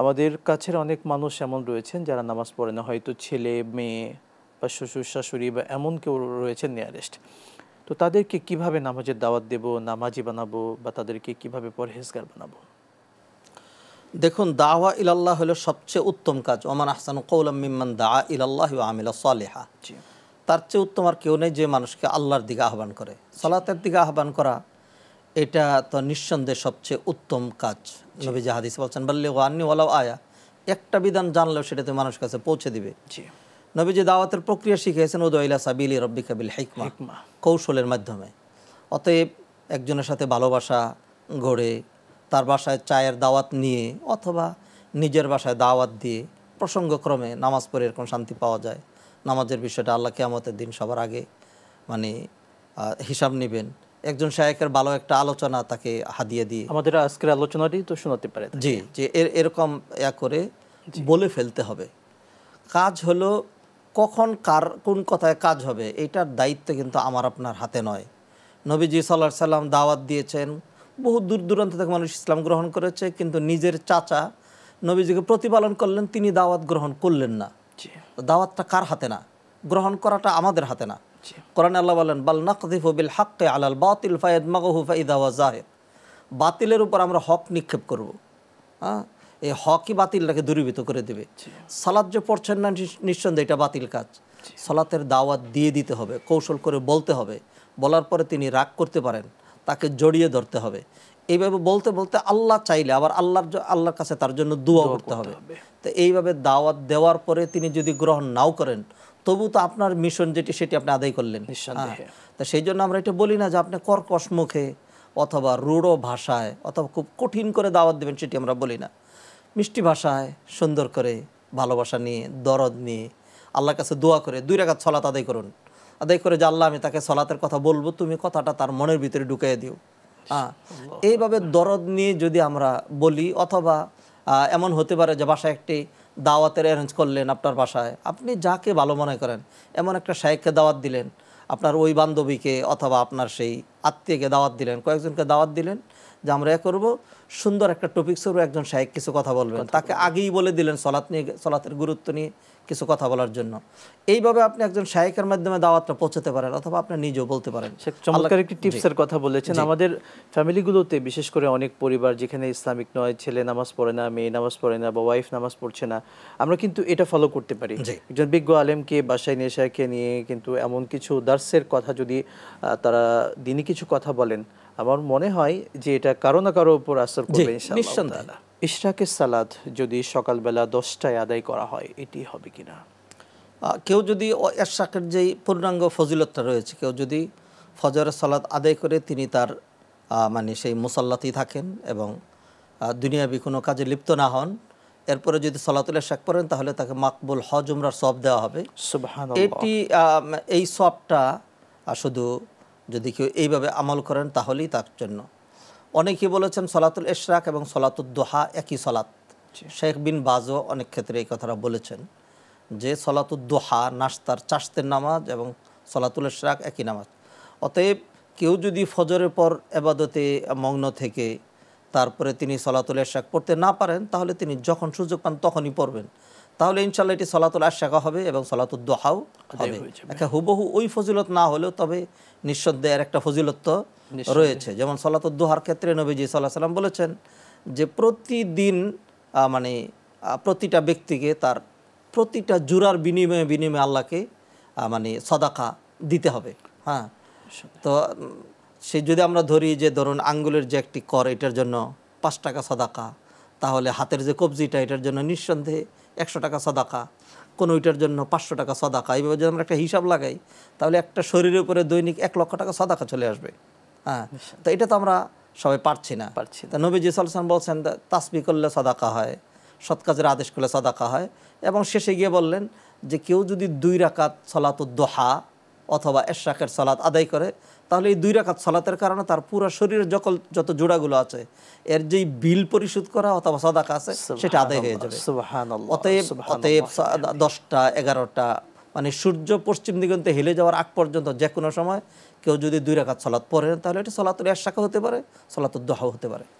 আমাদের কাছের অনেক মানুষ এমন রয়েছেন যারা নামাজ পড়ে না হয়তো ছেলে মেয়ে বা শ্বশুর শাশুড়ি বা এমন কেউ রয়েছেন নিয়ারেস্ট তো তাদেরকে কিভাবে নামাজের দাওয়াত দেব নামাজি বানাবো বা তাদেরকে কিভাবে পরহেজগার বানাবো দেখুন দাওয়া ইলাল্লাহ হলো সবচেয়ে উত্তম কাজ ওমান আহসান কৌলাম দা ইলাল্লাহ আমিলা সালেহা তার চেয়ে উত্তম আর কেউ নেই যে মানুষকে আল্লাহর দিকে আহ্বান করে সলাতের দিকে আহ্বান করা এটা তো নিঃসন্দেহে সবচেয়ে উত্তম কাজ নবী জাহাদিস বলছেন বললে ওয়ান্নি ওয়ালাও আয়া একটা বিধান জানলেও সেটা তুমি মানুষের কাছে পৌঁছে দিবে যে দাওয়াতের প্রক্রিয়া শিখিয়েছেন ওদইলা সাবিলি রব্বি কাবিল হিকমা কৌশলের মাধ্যমে অতএব একজনের সাথে ভালোবাসা গড়ে তার বাসায় চায়ের দাওয়াত নিয়ে অথবা নিজের বাসায় দাওয়াত দিয়ে প্রসঙ্গক্রমে নামাজ পড়ে এরকম শান্তি পাওয়া যায় নামাজের বিষয়টা আল্লাহ কেয়ামতের দিন সবার আগে মানে হিসাব নেবেন একজন শায়কের ভালো একটা আলোচনা তাকে হাদিয়ে দিয়ে আমাদের আজকের আলোচনাটি তো শোনাতে পারে জি যে এরকম ইয়া করে বলে ফেলতে হবে কাজ হলো কখন কার কোন কথায় কাজ হবে এটার দায়িত্ব কিন্তু আমার আপনার হাতে নয় নবীজি সাল্লা সাল্লাম দাওয়াত দিয়েছেন বহু দূর দূরান্ত থেকে মানুষ ইসলাম গ্রহণ করেছে কিন্তু নিজের চাচা নবীজিকে প্রতিপালন করলেন তিনি দাওয়াত গ্রহণ করলেন না দাওয়াতটা কার হাতে না গ্রহণ করাটা আমাদের হাতে না কোরআন আল্লাহ বলেন বাল নকদিফ বিল হাক্কে আলাল বাতিল ফায়দ মাগহু ফাইদা ওয়া জাহেদ বাতিলের উপর আমরা হক নিক্ষেপ করব হ্যাঁ এই হকই বাতিলটাকে দূরীভূত করে দেবে সালাদ যে পড়ছেন না নিঃসন্দেহে এটা বাতিল কাজ সালাতের দাওয়াত দিয়ে দিতে হবে কৌশল করে বলতে হবে বলার পরে তিনি রাগ করতে পারেন তাকে জড়িয়ে ধরতে হবে এইভাবে বলতে বলতে আল্লাহ চাইলে আবার আল্লাহর আল্লাহর কাছে তার জন্য দোয়া করতে হবে তো এইভাবে দাওয়াত দেওয়ার পরে তিনি যদি গ্রহণ নাও করেন তবু তো আপনার মিশন যেটি সেটি আপনি আদায় করলেন হ্যাঁ, তা সেই জন্য আমরা এটা বলি না যে আপনি কর্কশ মুখে অথবা রূঢ় ভাষায় অথবা খুব কঠিন করে দাওয়াত দেবেন সেটি আমরা বলি না মিষ্টি ভাষায় সুন্দর করে ভালোবাসা নিয়ে দরদ নিয়ে আল্লাহর কাছে দোয়া করে দুই রাখাত সলাত আদায় করুন আদায় করে যে আল্লাহ আমি তাকে সলাতের কথা বলবো তুমি কথাটা তার মনের ভিতরে ঢুকিয়ে দিও হ্যাঁ এইভাবে দরদ নিয়ে যদি আমরা বলি অথবা এমন হতে পারে যে বাসায় একটি দাওয়াতের অ্যারেঞ্জ করলেন আপনার বাসায় আপনি যাকে ভালো মনে করেন এমন একটা শায়েককে দাওয়াত দিলেন আপনার ওই বান্ধবীকে অথবা আপনার সেই আত্মীয়কে দাওয়াত দিলেন কয়েকজনকে দাওয়াত দিলেন যে আমরা এ করবো সুন্দর একটা টপিক শুরু একজন শাহেক কিছু কথা বলবেন তাকে আগেই বলে দিলেন সলাৎ নিয়ে সলাতের গুরুত্ব নিয়ে কিছু কথা বলার জন্য এইভাবে আপনি একজন শায়েকের মাধ্যমে দাওয়াতটা পৌঁছাতে পারেন অথবা আপনি নিজেও বলতে পারেন চমৎকার একটি টিপসের কথা বলেছেন আমাদের ফ্যামিলিগুলোতে বিশেষ করে অনেক পরিবার যেখানে ইসলামিক নয় ছেলে নামাজ পড়ে না মেয়ে নামাজ পড়ে না বা ওয়াইফ নামাজ পড়ছে না আমরা কিন্তু এটা ফলো করতে পারি একজন বিজ্ঞ আলেমকে বাসায় নিয়ে শাহকে নিয়ে কিন্তু এমন কিছু দার্সের কথা যদি তারা দিনই কিছু কথা বলেন আমার মনে হয় যে এটা কারো না কারো উপর আসর করবে ইশরাকের সালাদ যদি সকালবেলা দশটায় আদায় করা হয় এটি হবে কিনা কেউ যদি ইশরাকের যেই পূর্ণাঙ্গ ফজিলতটা রয়েছে কেউ যদি ফজর সালাদ আদায় করে তিনি তার মানে সেই মুসাল্লাতেই থাকেন এবং দুনিয়াবি কোনো কাজে লিপ্ত না হন এরপরে যদি সলাতুল শাক পড়েন তাহলে তাকে মাকবুল হজ উমরার সব দেওয়া হবে এটি এই সবটা শুধু যদি কেউ এইভাবে আমল করেন তাহলেই তার জন্য অনেকে বলেছেন সলাতুল ইশরাক এবং সলাতুল দোহা একই সলাত শেখ বিন বাজও অনেক ক্ষেত্রে এই কথাটা বলেছেন যে সলাতুল দোহা নাস্তার চাষতের নামাজ এবং সলাতুল ইশরাক একই নামাজ অতএব কেউ যদি ফজরের পর এবাদতে মগ্ন থেকে তারপরে তিনি সলাতুল ইশরাক পড়তে না পারেন তাহলে তিনি যখন সুযোগ পান তখনই পড়বেন তাহলে ইনশাল্লাহ এটি সলাতুল আশাকা হবে এবং সলাতুল দোহাও হবে একটা হুবহু ওই ফজিলত না হলেও তবে নিঃসন্দেহ একটা ফজিলত তো রয়েছে যেমন সলাতুল দোহার ক্ষেত্রে নবীজি সাল্লাহ সাল্লাম বলেছেন যে প্রতিদিন মানে প্রতিটা ব্যক্তিকে তার প্রতিটা জুরার বিনিময়ে বিনিময়ে আল্লাহকে মানে সদাকা দিতে হবে হ্যাঁ তো সে যদি আমরা ধরি যে ধরুন আঙ্গুলের যে একটি কর এটার জন্য পাঁচ টাকা সদাকা তাহলে হাতের যে কবজিটা এটার জন্য নিঃসন্দেহে একশো টাকা সদাকা কোনো ওইটার জন্য পাঁচশো টাকা সদাকা এইভাবে যদি আমরা একটা হিসাব লাগাই তাহলে একটা শরীরের উপরে দৈনিক এক লক্ষ টাকা সদাকা চলে আসবে হ্যাঁ তো এটা তো আমরা সবাই পারছি না পারছি তা নবীজি সালসান বলছেন তাসবি করলে সদাকা হয় সৎ কাজের আদেশ করলে সদাকা হয় এবং শেষে গিয়ে বললেন যে কেউ যদি দুই রাকাত সলাত দোহা অথবা এশাকের সালাত আদায় করে তাহলে এই দুই রাখাত সালাতের কারণে তার পুরো শরীরের যকল যত জোড়াগুলো আছে এর যেই বিল পরিশোধ করা অথবা সাদাকা আছে সেটা আদায় হয়ে যাবে অতএব অতএব দশটা এগারোটা মানে সূর্য পশ্চিম দিগন্তে হেলে যাওয়ার আগ পর্যন্ত যে কোনো সময় কেউ যদি দুই রাখাত সলাৎ পড়েন তাহলে এটা সলাতুল এশাকা হতে পারে সলাতুল দোহা হতে পারে